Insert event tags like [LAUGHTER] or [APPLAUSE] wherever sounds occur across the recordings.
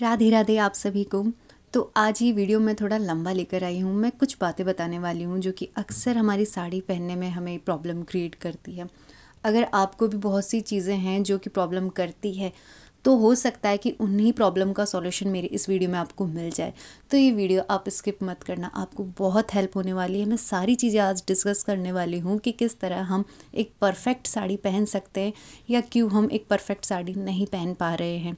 राधे राधे आप सभी को तो आज ये वीडियो मैं थोड़ा लंबा लेकर आई हूँ मैं कुछ बातें बताने वाली हूँ जो कि अक्सर हमारी साड़ी पहनने में हमें प्रॉब्लम क्रिएट करती है अगर आपको भी बहुत सी चीज़ें हैं जो कि प्रॉब्लम करती है तो हो सकता है कि उन्हीं प्रॉब्लम का सॉल्यूशन मेरे इस वीडियो में आपको मिल जाए तो ये वीडियो आप स्किप मत करना आपको बहुत हेल्प होने वाली है मैं सारी चीज़ें आज डिस्कस करने वाली हूँ कि किस तरह हम एक परफेक्ट साड़ी पहन सकते हैं या क्यों हम एक परफेक्ट साड़ी नहीं पहन पा रहे हैं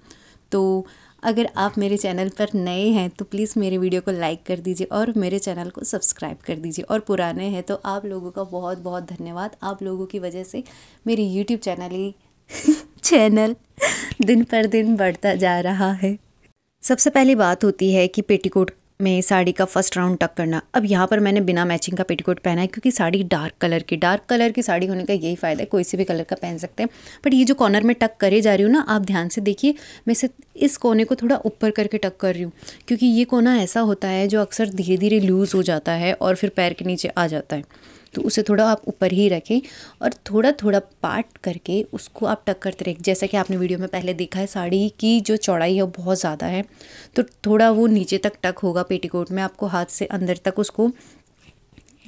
तो अगर आप मेरे चैनल पर नए हैं तो प्लीज़ मेरे वीडियो को लाइक कर दीजिए और मेरे चैनल को सब्सक्राइब कर दीजिए और पुराने हैं तो आप लोगों का बहुत बहुत धन्यवाद आप लोगों की वजह से मेरी यूट्यूब चैनल ही [LAUGHS] चैनल दिन पर दिन बढ़ता जा रहा है सबसे पहली बात होती है कि पेटीकोट में साड़ी का फर्स्ट राउंड टक करना अब यहाँ पर मैंने बिना मैचिंग का पेटीकोट पहना है क्योंकि साड़ी डार्क कलर की डार्क कलर की साड़ी होने का यही फ़ायदा है कोई से भी कलर का पहन सकते हैं बट ये जो कॉर्नर में टक करे जा रही हूँ ना आप ध्यान से देखिए मैं से इस कोने को थोड़ा ऊपर करके टक कर रही हूँ क्योंकि ये कोना ऐसा होता है जो अक्सर धीरे धीरे लूज़ हो जाता है और फिर पैर के नीचे आ जाता है तो उसे थोड़ा आप ऊपर ही रखें और थोड़ा थोड़ा पार्ट करके उसको आप टक करते रहें जैसा कि आपने वीडियो में पहले देखा है साड़ी की जो चौड़ाई है वो बहुत ज़्यादा है तो थोड़ा वो नीचे तक टक होगा पेटीकोट में आपको हाथ से अंदर तक उसको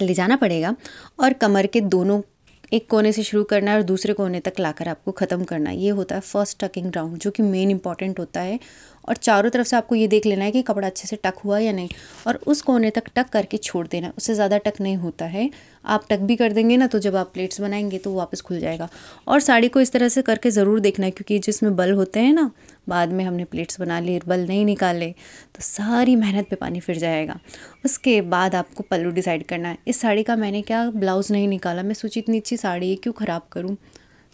ले जाना पड़ेगा और कमर के दोनों एक कोने से शुरू करना है और दूसरे कोने तक लाकर आपको ख़त्म करना है ये होता है फर्स्ट टकिंग राउंड जो कि मेन इंपॉर्टेंट होता है और चारों तरफ से आपको ये देख लेना है कि कपड़ा अच्छे से टक हुआ या नहीं और उस कोने तक टक करके छोड़ देना उससे ज़्यादा टक नहीं होता है आप टक भी कर देंगे ना तो जब आप प्लेट्स बनाएंगे तो वापस खुल जाएगा और साड़ी को इस तरह से करके ज़रूर देखना है क्योंकि जिसमें बल होते हैं ना बाद में हमने प्लेट्स बना लिए बल नहीं निकाले तो सारी मेहनत पे पानी फिर जाएगा उसके बाद आपको पल्लू डिसाइड करना है इस साड़ी का मैंने क्या ब्लाउज़ नहीं निकाला मैं सोची इतनी अच्छी साड़ी है क्यों ख़राब करूँ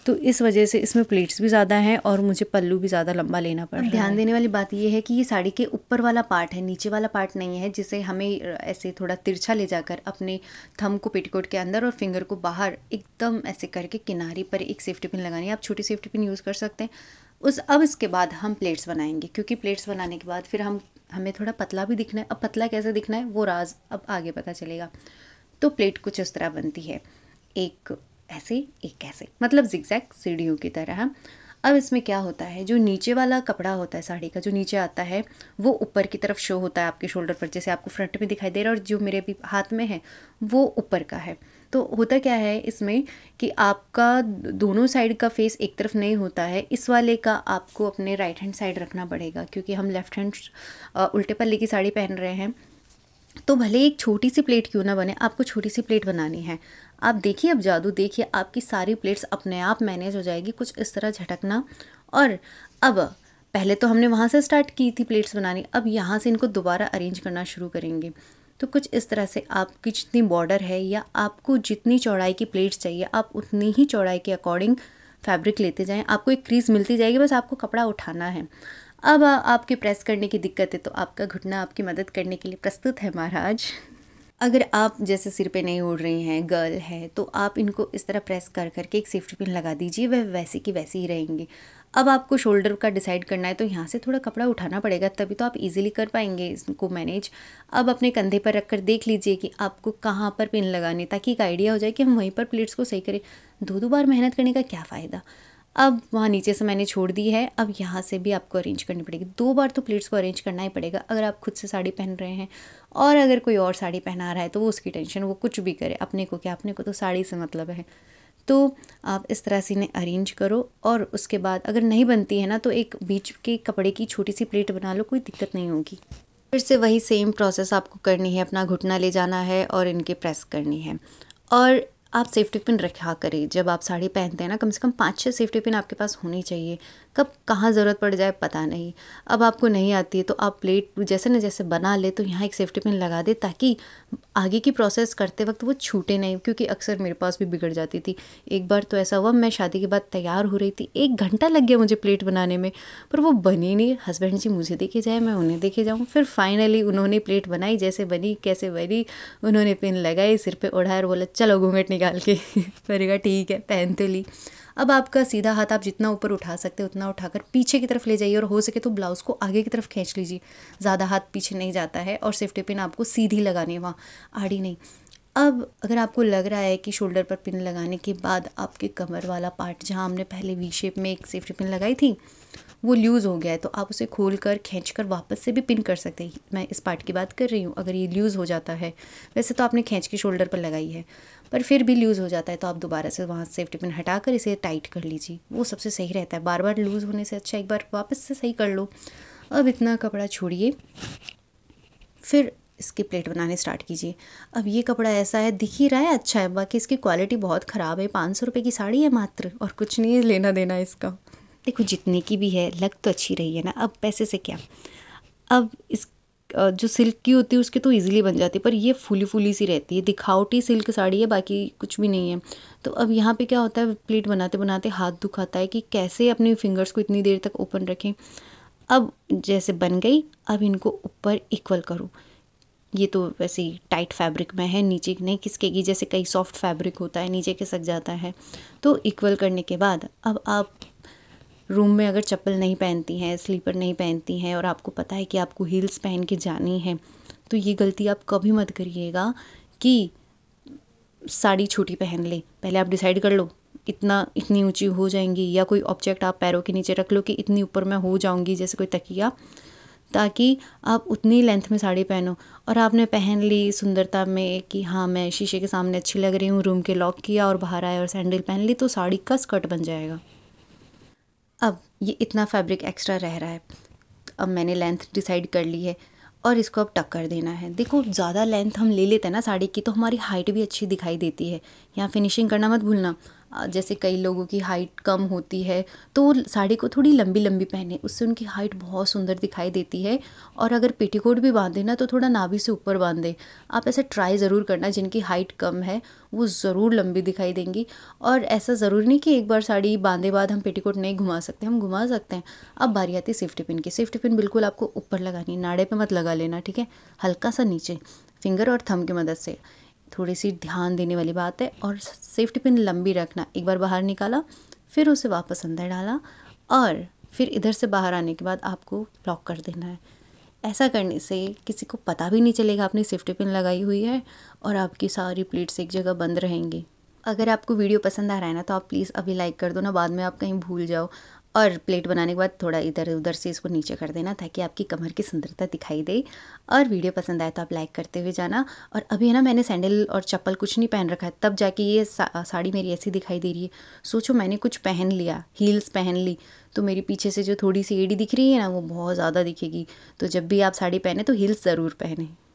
तो इस वजह से इसमें प्लेट्स भी ज़्यादा हैं और मुझे पल्लू भी ज़्यादा लंबा लेना पड़ रहा ध्यान देने वाली बात यह है कि ये साड़ी के ऊपर वाला पार्ट है नीचे वाला पार्ट नहीं है जिसे हमें ऐसे थोड़ा तिरछा ले जाकर अपने थम को पेटीकोट के अंदर और फिंगर को बाहर एकदम ऐसे करके किनारे पर एक सेफ्टी पिन लगानी है आप छोटी सेफ्टी पिन यूज़ कर सकते हैं उस अब इसके बाद हम प्लेट्स बनाएंगे क्योंकि प्लेट्स बनाने के बाद फिर हम हमें थोड़ा पतला भी दिखना है अब पतला कैसे दिखना है वो राज अब आगे पता चलेगा तो प्लेट कुछ इस तरह बनती है एक ऐसे एक ऐसे मतलब जिक्जैक सीढ़ियों की तरह अब इसमें क्या होता है जो नीचे वाला कपड़ा होता है साड़ी का जो नीचे आता है वो ऊपर की तरफ शो होता है आपके शोल्डर पर जैसे आपको फ्रंट में दिखाई दे रहा है और जो मेरे अभी हाथ में है वो ऊपर का है तो होता क्या है इसमें कि आपका दोनों साइड का फेस एक तरफ नहीं होता है इस वाले का आपको अपने राइट हैंड साइड रखना पड़ेगा क्योंकि हम लेफ़्ट हैंड उल्टे पल्ले की साड़ी पहन रहे हैं तो भले एक छोटी सी प्लेट क्यों ना बने आपको छोटी सी प्लेट बनानी है आप देखिए अब जादू देखिए आपकी सारी प्लेट्स अपने आप मैनेज हो जाएगी कुछ इस तरह झटकना और अब पहले तो हमने वहाँ से स्टार्ट की थी प्लेट्स बनानी अब यहाँ से इनको दोबारा अरेंज करना शुरू करेंगे तो कुछ इस तरह से आपकी जितनी बॉर्डर है या आपको जितनी चौड़ाई की प्लेट्स चाहिए आप उतनी ही चौड़ाई के अकॉर्डिंग फैब्रिक लेते जाएं आपको एक क्रीज मिलती जाएगी बस आपको कपड़ा उठाना है अब आपके प्रेस करने की दिक्कत है तो आपका घुटना आपकी मदद करने के लिए प्रस्तुत है महाराज अगर आप जैसे सिर पे नहीं उड़ रही हैं गर्ल है तो आप इनको इस तरह प्रेस कर करके एक सेफ्टी पिन लगा दीजिए वह वैसे की वैसे ही रहेंगे अब आपको शोल्डर का डिसाइड करना है तो यहाँ से थोड़ा कपड़ा उठाना पड़ेगा तभी तो आप इजीली कर पाएंगे इसको मैनेज अब अपने कंधे पर रख कर देख लीजिए कि आपको कहाँ पर पिन लगानी ताकि एक आइडिया हो जाए कि हम वहीं पर प्लेट्स को सही करें दो दो बार मेहनत करने का क्या फ़ायदा अब वहाँ नीचे से मैंने छोड़ दी है अब यहाँ से भी आपको अरेंज करनी पड़ेगी दो बार तो प्लेट्स को अरेंज करना ही पड़ेगा अगर आप खुद से साड़ी पहन रहे हैं और अगर कोई और साड़ी पहना रहा है तो वो उसकी टेंशन वो कुछ भी करे अपने को क्या अपने को तो साड़ी से मतलब है तो आप इस तरह से इन्हें अरेंज करो और उसके बाद अगर नहीं बनती है ना तो एक बीच के कपड़े की छोटी सी प्लेट बना लो कोई दिक्कत नहीं होगी फिर से वही सेम प्रोसेस आपको करनी है अपना घुटना ले जाना है और इनके प्रेस करनी है और आप सेफ्टी पिन रखा करें जब आप साड़ी पहनते हैं ना कम से कम पाँच छः सेफ्टी पिन आपके पास होनी चाहिए कब कहाँ ज़रूरत पड़ जाए पता नहीं अब आपको नहीं आती है तो आप प्लेट जैसे न जैसे बना ले तो यहाँ एक सेफ्टी पिन लगा दे ताकि आगे की प्रोसेस करते वक्त वो छूटे नहीं क्योंकि अक्सर मेरे पास भी बिगड़ जाती थी एक बार तो ऐसा हुआ मैं शादी के बाद तैयार हो रही थी एक घंटा लग गया मुझे प्लेट बनाने में पर वो बनी नहीं हस्बैंड जी मुझे देखे जाए मैं उन्हें देखे जाऊँ फिर फाइनली उन्होंने प्लेट बनाई जैसे बनी कैसे बनी उन्होंने पिन लगाई सिर पर ओढ़ाया और बोला चलो घूंघट निकाल के मैंने कहा ठीक है पहन तो ली अब आपका सीधा हाथ आप जितना ऊपर उठा सकते हैं उतना उठाकर पीछे की तरफ ले जाइए और हो सके तो ब्लाउज़ को आगे की तरफ खींच लीजिए ज़्यादा हाथ पीछे नहीं जाता है और सेफ्टी पिन आपको सीधी लगानी है वहाँ आड़ी नहीं अब अगर आपको लग रहा है कि शोल्डर पर पिन लगाने के बाद आपके कमर वाला पार्ट जहाँ हमने पहले वी शेप में एक सेफ्टी पिन लगाई थी वो लूज़ हो गया है तो आप उसे खोल कर खींच कर वापस से भी पिन कर सकते हैं मैं इस पार्ट की बात कर रही हूँ अगर ये लूज़ हो जाता है वैसे तो आपने खींच के शोल्डर पर लगाई है पर फिर भी लूज़ हो जाता है तो आप दोबारा से वहाँ सेफ्टी पिन हटा कर इसे टाइट कर लीजिए वो सबसे सही रहता है बार बार लूज़ होने से अच्छा एक बार वापस से सही कर लो अब इतना कपड़ा छोड़िए फिर इसकी प्लेट बनाने स्टार्ट कीजिए अब ये कपड़ा ऐसा है दिख ही रहा है अच्छा है बाकी इसकी क्वालिटी बहुत ख़राब है पाँच सौ रुपये की साड़ी है मात्र और कुछ नहीं है लेना देना इसका देखो जितने की भी है लग तो अच्छी रही है ना अब पैसे से क्या अब इस जो सिल्क की होती है उसकी तो ईजिली बन जाती है पर ये फुली फुली सी रहती है दिखावटी सिल्क साड़ी है बाकी कुछ भी नहीं है तो अब यहाँ पे क्या होता है प्लेट बनाते बनाते हाथ दुखाता है कि कैसे अपने फिंगर्स को इतनी देर तक ओपन रखें अब जैसे बन गई अब इनको ऊपर इक्वल करूँ ये तो वैसे ही टाइट फैब्रिक में है नीचे नहीं किसके की जैसे कई सॉफ्ट फैब्रिक होता है नीचे खिसक जाता है तो इक्वल करने के बाद अब आप रूम में अगर चप्पल नहीं पहनती हैं स्लीपर नहीं पहनती हैं और आपको पता है कि आपको हील्स पहन के जानी है तो ये गलती आप कभी मत करिएगा कि साड़ी छोटी पहन ले पहले आप डिसाइड कर लो इतना इतनी ऊंची हो जाएंगी या कोई ऑब्जेक्ट आप पैरों के नीचे रख लो कि इतनी ऊपर मैं हो जाऊंगी जैसे कोई तकिया ताकि आप उतनी लेंथ में साड़ी पहनो और आपने पहन ली सुंदरता में कि हाँ मैं शीशे के सामने अच्छी लग रही हूँ रूम के लॉक किया और बाहर आया और सैंडल पहन ली तो साड़ी का स्कर्ट बन जाएगा ये इतना फैब्रिक एक्स्ट्रा रह रहा है अब मैंने लेंथ डिसाइड कर ली है और इसको अब टक कर देना है देखो ज़्यादा लेंथ हम ले लेते हैं ना साड़ी की तो हमारी हाइट भी अच्छी दिखाई देती है यहाँ फिनिशिंग करना मत भूलना जैसे कई लोगों की हाइट कम होती है तो वो साड़ी को थोड़ी लंबी लंबी पहने उससे उनकी हाइट बहुत सुंदर दिखाई देती है और अगर पेटीकोट भी बांधे ना तो थोड़ा नाभि से ऊपर बांधे आप ऐसा ट्राई ज़रूर करना जिनकी हाइट कम है वो ज़रूर लंबी दिखाई देंगी और ऐसा ज़रूरी नहीं कि एक बार साड़ी बांधे बाद हम पेटीकोट नहीं घुमा सकते हम घुमा सकते हैं अब बारी आती है सेफ्टी पिन की सेफ्टी पिन बिल्कुल आपको ऊपर लगानी नाड़े पर मत लगा लेना ठीक है हल्का सा नीचे फिंगर और थम की मदद से थोड़ी सी ध्यान देने वाली बात है और सेफ्टी पिन लंबी रखना एक बार बाहर निकाला फिर उसे वापस अंदर डाला और फिर इधर से बाहर आने के बाद आपको लॉक कर देना है ऐसा करने से किसी को पता भी नहीं चलेगा आपने सेफ्टी पिन लगाई हुई है और आपकी सारी प्लेट्स एक जगह बंद रहेंगी अगर आपको वीडियो पसंद आ रहा है ना तो आप प्लीज़ अभी लाइक कर दो ना बाद में आप कहीं भूल जाओ और प्लेट बनाने के बाद थोड़ा इधर उधर से इसको नीचे कर देना ताकि आपकी कमर की सुंदरता दिखाई दे और वीडियो पसंद आए तो आप लाइक करते हुए जाना और अभी है ना मैंने सैंडल और चप्पल कुछ नहीं पहन रखा है तब जाके ये सा, साड़ी मेरी ऐसी दिखाई दे रही है सोचो मैंने कुछ पहन लिया हील्स पहन ली तो मेरी पीछे से जो थोड़ी सी एड़ी दिख रही है ना वो बहुत ज़्यादा दिखेगी तो जब भी आप साड़ी पहने तो हील्स ज़रूर पहने